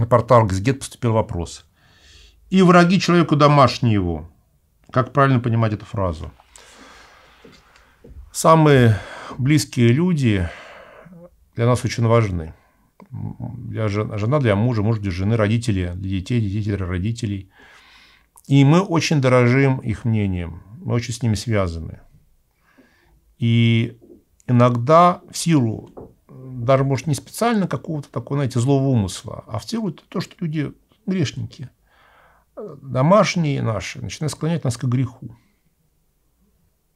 на портал Газгет поступил вопрос. «И враги человеку домашние его». Как правильно понимать эту фразу? Самые близкие люди для нас очень важны. Я жена для мужа, муж для жены, родители для детей, детей для родителей. И мы очень дорожим их мнением, мы очень с ними связаны. И иногда в силу даже, может, не специально какого-то такого, знаете, злого умысла, а в втягивают то, что люди грешники, домашние наши, начинают склонять нас к греху.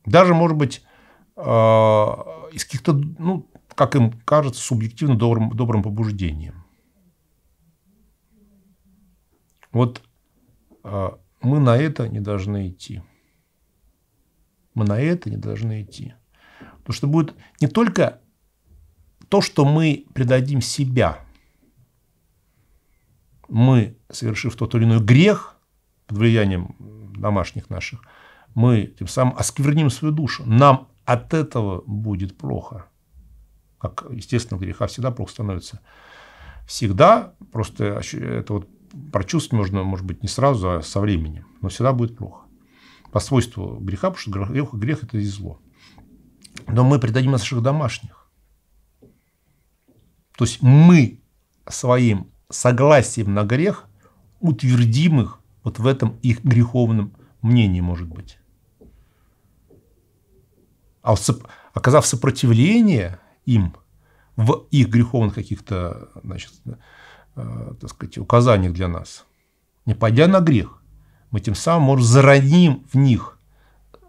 Даже, может быть, а, из каких-то, ну, как им кажется, субъективно добрым, добрым побуждением. Вот а, мы на это не должны идти. Мы на это не должны идти. Потому что будет не только то, что мы предадим себя, мы, совершив тот или иной грех под влиянием домашних наших, мы тем самым оскверним свою душу. Нам от этого будет плохо. Как, естественно, греха всегда плохо становится. Всегда, просто это вот прочувствовать можно, может быть, не сразу, а со временем. Но всегда будет плохо. По свойству греха, потому что грех, грех – это и зло. Но мы предадим наших домашних. То есть мы своим согласием на грех утвердим их вот в этом их греховном мнении, может быть. А оказав сопротивление им в их греховных каких-то, значит, э, так сказать, указаниях для нас, не пойдя на грех, мы тем самым, может, зароним в них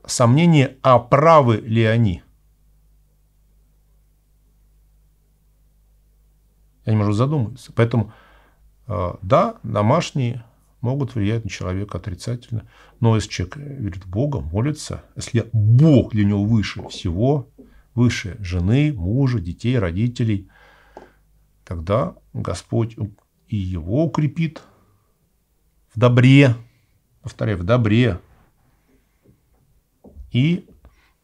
сомнение, а правы ли они – И они, может, задумаются. Поэтому, э, да, домашние могут влиять на человека отрицательно. Но если человек верит в Бога, молится, если Бог для него выше всего, выше жены, мужа, детей, родителей, тогда Господь и его укрепит в добре, повторяю, в добре, и,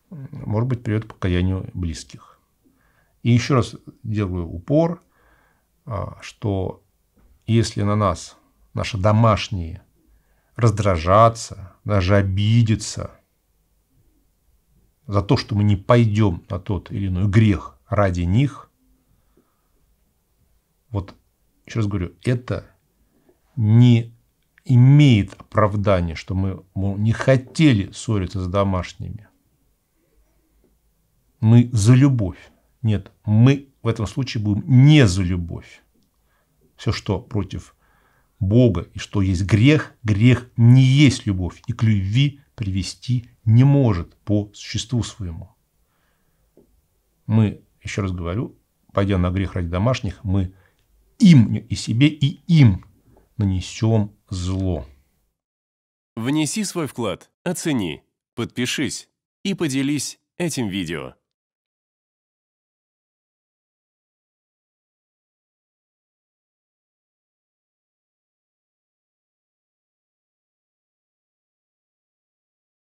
может быть, приведет к покаянию близких. И еще раз делаю упор – а, что если на нас наши домашние раздражаться, даже обидеться за то, что мы не пойдем на тот или иной грех ради них, вот еще раз говорю, это не имеет оправдания, что мы мол, не хотели ссориться с домашними. Мы за любовь. Нет, мы в этом случае будем не за любовь. Все, что против Бога и что есть грех, грех не есть любовь и к любви привести не может по существу своему. Мы, еще раз говорю, пойдя на грех ради домашних, мы им и себе, и им нанесем зло. Внеси свой вклад, оцени, подпишись и поделись этим видео.